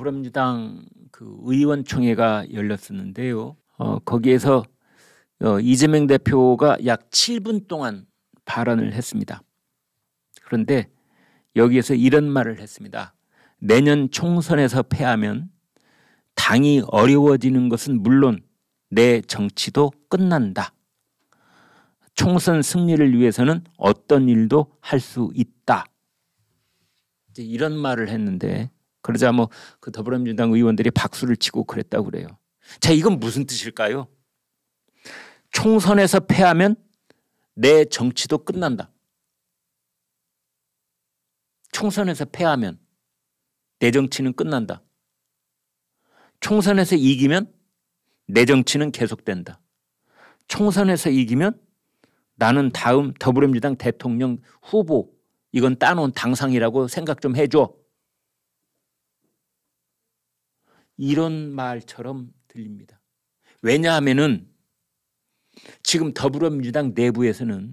더불어민주당 그 의원총회가 열렸었는데요. 어, 거기에서 어, 이재명 대표가 약 7분 동안 발언을 했습니다. 그런데 여기에서 이런 말을 했습니다. 내년 총선에서 패하면 당이 어려워지는 것은 물론 내 정치도 끝난다. 총선 승리를 위해서는 어떤 일도 할 수 있다. 이런 말을 했는데 그러자 뭐 그 더불어민주당 의원들이 박수를 치고 그랬다고 그래요. 자, 이건 무슨 뜻일까요? 총선에서 패하면 내 정치도 끝난다. 총선에서 패하면 내 정치는 끝난다. 총선에서 이기면 내 정치는 계속된다. 총선에서 이기면 나는 다음 더불어민주당 대통령 후보 이건 따놓은 당상이라고 생각 좀 해줘. 이런 말처럼 들립니다. 왜냐하면은 지금 더불어민주당 내부에서는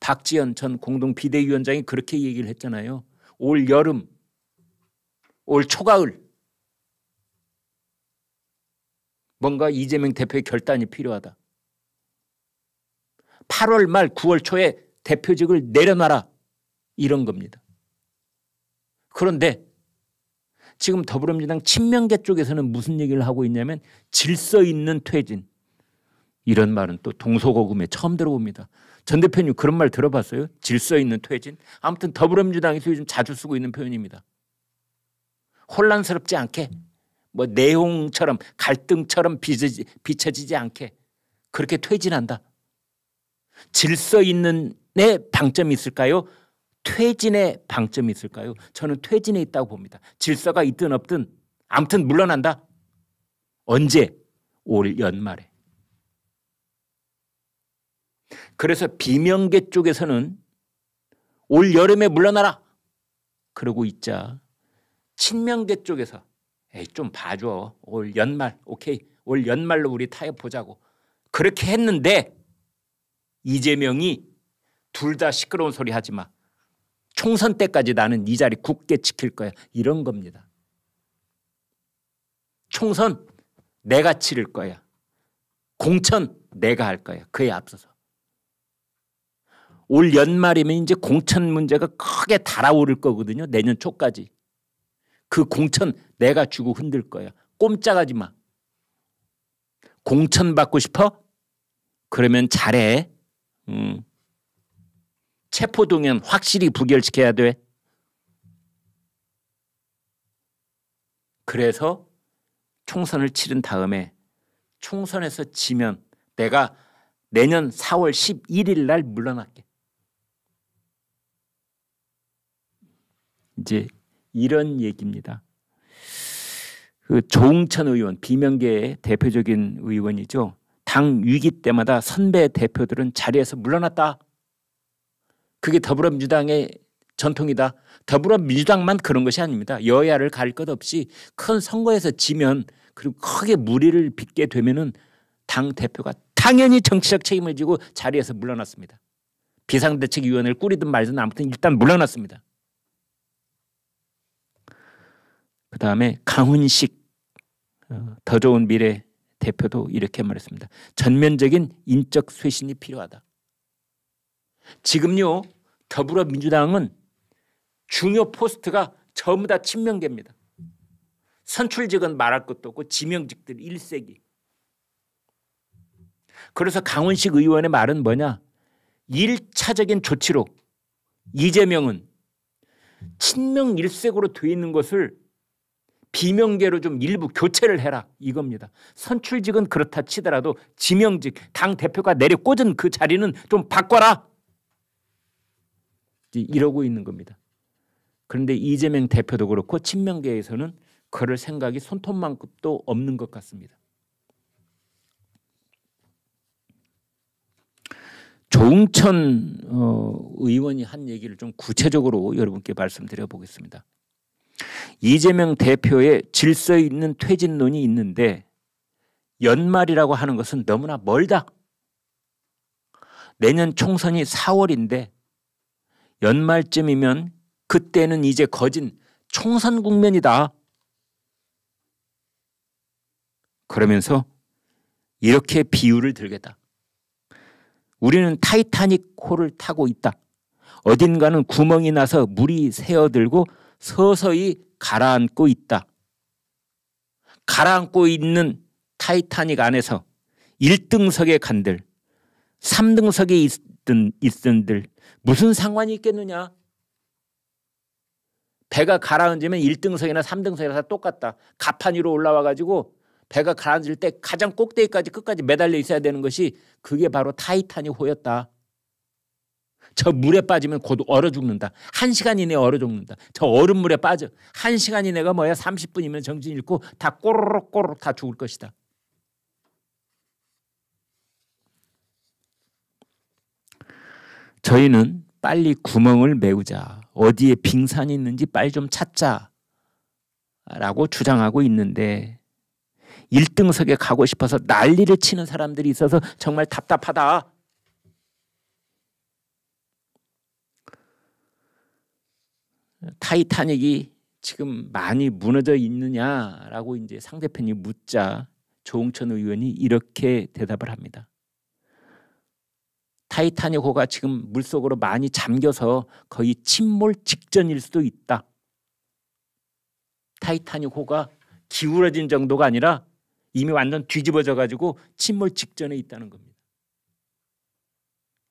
박지원 전 공동 비대위원장이 그렇게 얘기를 했잖아요. 올 여름, 올 초가을 뭔가 이재명 대표의 결단이 필요하다. 8월 말 9월 초에 대표직을 내려놔라 이런 겁니다. 그런데 지금 더불어민주당 친명계 쪽에서는 무슨 얘기를 하고 있냐면 질서 있는 퇴진. 이런 말은 또 동서고금에 처음 들어봅니다. 전 대표님 그런 말 들어봤어요? 질서 있는 퇴진? 아무튼 더불어민주당에서 요즘 자주 쓰고 있는 표현입니다. 혼란스럽지 않게 뭐 내용처럼 갈등처럼 빚어지, 비춰지지 않게 그렇게 퇴진한다. 질서 있는 내 방점이 있을까요? 퇴진의 방점이 있을까요? 저는 퇴진에 있다고 봅니다. 질서가 있든 없든 아무튼 물러난다. 언제? 올 연말에. 그래서 비명계 쪽에서는 올 여름에 물러나라. 그러고 있자 친명계 쪽에서 에이 좀 봐줘. 올 연말 오케이. 올 연말로 우리 타협 보자고. 그렇게 했는데 이재명이 둘 다 시끄러운 소리 하지 마. 총선 때까지 나는 이 자리 굳게 지킬 거야. 이런 겁니다. 총선 내가 치를 거야. 공천 내가 할 거야. 그에 앞서서. 올 연말이면 이제 공천 문제가 크게 달아오를 거거든요. 내년 초까지. 그 공천 내가 주고 흔들 거야. 꼼짝하지 마. 공천 받고 싶어? 그러면 잘해. 음. 체포동의는 확실히 부결시켜야 돼. 그래서 총선을 치른 다음에 총선에서 지면 내가 내년 4월 11일 날 물러날게. 이제 이런 얘기입니다. 그 조웅천 의원 비명계의 대표적인 의원이죠. 당 위기 때마다 선배 대표들은 자리에서 물러났다. 그게 더불어민주당의 전통이다. 더불어민주당만 그런 것이 아닙니다. 여야를 가것 없이 큰 선거에서 지면 그리고 크게 무리를 빚게 되면은 당 대표가 당연히 정치적 책임을 지고 자리에서 물러났습니다. 비상대책위원회를 꾸리든 말든 아무튼 일단 물러났습니다. 그 다음에 강훈식 어, 더 좋은 미래 대표도 이렇게 말했습니다. 전면적인 인적 쇄신이 필요하다. 지금요 더불어민주당은 중요 포스트가 전부 다 친명계입니다. 선출직은 말할 것도 없고 지명직들 1세기. 그래서 강훈식 의원의 말은 뭐냐 1차적인 조치로 이재명은 친명 1색으로 되어 있는 것을 비명계로 좀 일부 교체를 해라 이겁니다. 선출직은 그렇다 치더라도 지명직 당 대표가 내려 꽂은 그 자리는 좀 바꿔라. 이러고 있는 겁니다. 그런데 이재명 대표도 그렇고 친명계에서는 그럴 생각이 손톱만큼도 없는 것 같습니다. 조웅천 어, 의원이 한 얘기를 좀 구체적으로 여러분께 말씀드려 보겠습니다. 이재명 대표의 질서 있는 퇴진론이 있는데 연말이라고 하는 것은 너무나 멀다. 내년 총선이 4월인데 연말쯤이면 그때는 이제 거진 총선 국면이다. 그러면서 이렇게 비유를 들겠다. 우리는 타이타닉 호를 타고 있다. 어딘가는 구멍이 나서 물이 새어들고 서서히 가라앉고 있다. 가라앉고 있는 타이타닉 안에서 1등석에 간들 3등석에 있든 있든들 무슨 상관이 있겠느냐. 배가 가라앉으면 1등석이나 3등석이나 다 똑같다. 가판 위로 올라와 가지고 배가 가라앉을 때 가장 꼭대기까지 끝까지 매달려 있어야 되는 것이 그게 바로 타이탄이 호였다. 저 물에 빠지면 곧 얼어 죽는다. 한 시간 이내에 얼어 죽는다. 저 얼음물에 빠져. 한 시간 이내가 뭐야? 30분이면 정신 잃고 다 꼬르륵 꼬르륵 다 죽을 것이다. 저희는 빨리 구멍을 메우자. 어디에 빙산이 있는지 빨리 좀 찾자. 라고 주장하고 있는데 1등석에 가고 싶어서 난리를 치는 사람들이 있어서 정말 답답하다. 타이타닉이 지금 많이 무너져 있느냐라고 이제 상대편이 묻자 조홍천 의원이 이렇게 대답을 합니다. 타이타닉호가 지금 물속으로 많이 잠겨서 거의 침몰 직전일 수도 있다. 타이타닉호가 기울어진 정도가 아니라 이미 완전 뒤집어져 가지고 침몰 직전에 있다는 겁니다.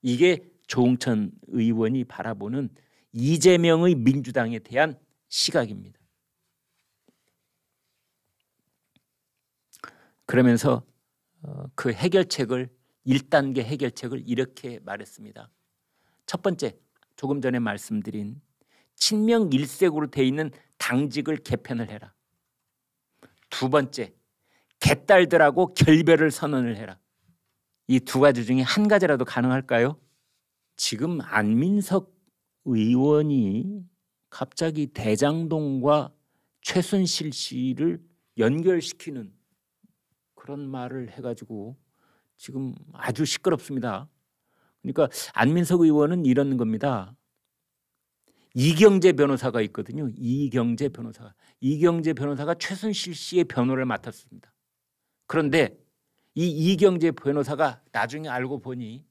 이게 조홍천 의원이 바라보는 이재명의 민주당에 대한 시각입니다. 그러면서 어, 그 해결책을 1단계 해결책을 이렇게 말했습니다. 첫 번째, 조금 전에 말씀드린 친명 일색으로 돼 있는 당직을 개편을 해라. 두 번째, 개딸들하고 결별을 선언을 해라. 이 두 가지 중에 한 가지라도 가능할까요? 지금 안민석 의원이 갑자기 대장동과 최순실 씨를 연결시키는 그런 말을 해가지고 지금 아주 시끄럽습니다. 그러니까 안민석 의원은 이런 겁니다. 이경재 변호사가 있거든요. 이경재 변호사. 가 이경재 변호사가 최순실 씨의 변호를 맡았습니다. 그런데 이 이경재 변호사가 나중에 알고 보니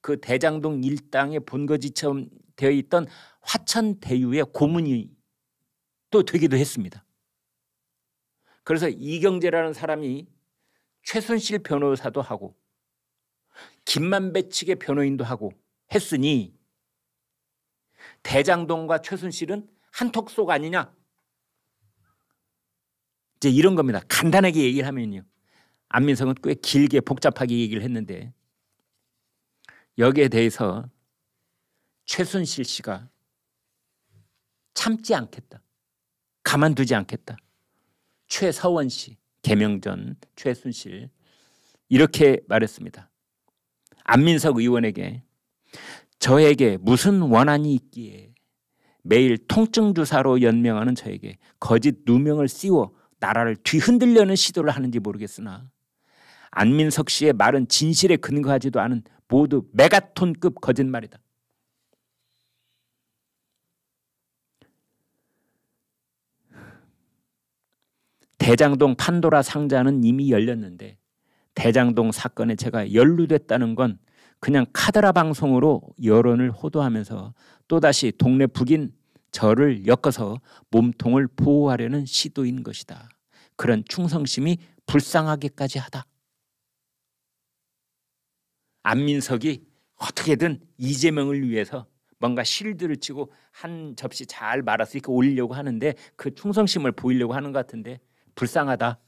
그 대장동 일당의 본거지처럼 되어 있던 화천 대유의 고문이 또 되기도 했습니다. 그래서 이경재라는 사람이 최순실 변호사도 하고 김만배 측의 변호인도 하고 했으니 대장동과 최순실은 한턱속 아니냐 이제 이런 겁니다. 간단하게 얘기를 하면요. 안민석은 꽤 길게 복잡하게 얘기를 했는데 여기에 대해서 최순실 씨가 참지 않겠다. 가만두지 않겠다. 최서원 씨, 개명전 최순실 이렇게 말했습니다. 안민석 의원에게 저에게 무슨 원한이 있기에 매일 통증 주사로 연명하는 저에게 거짓 누명을 씌워 나라를 뒤흔들려는 시도를 하는지 모르겠으나 안민석 씨의 말은 진실에 근거하지도 않은 모두 메가톤급 거짓말이다. 대장동 판도라 상자는 이미 열렸는데 대장동 사건에 제가 연루됐다는 건 그냥 카드라 방송으로 여론을 호도하면서 또다시 동네 북인 저를 엮어서 몸통을 보호하려는 시도인 것이다. 그런 충성심이 불쌍하기까지 하다. 안민석이 어떻게든 이재명을 위해서 뭔가 실드를 치고 한 접시 잘 말아서 이렇게 올리려고 하는데 그 충성심을 보이려고 하는 것 같은데 불쌍하다.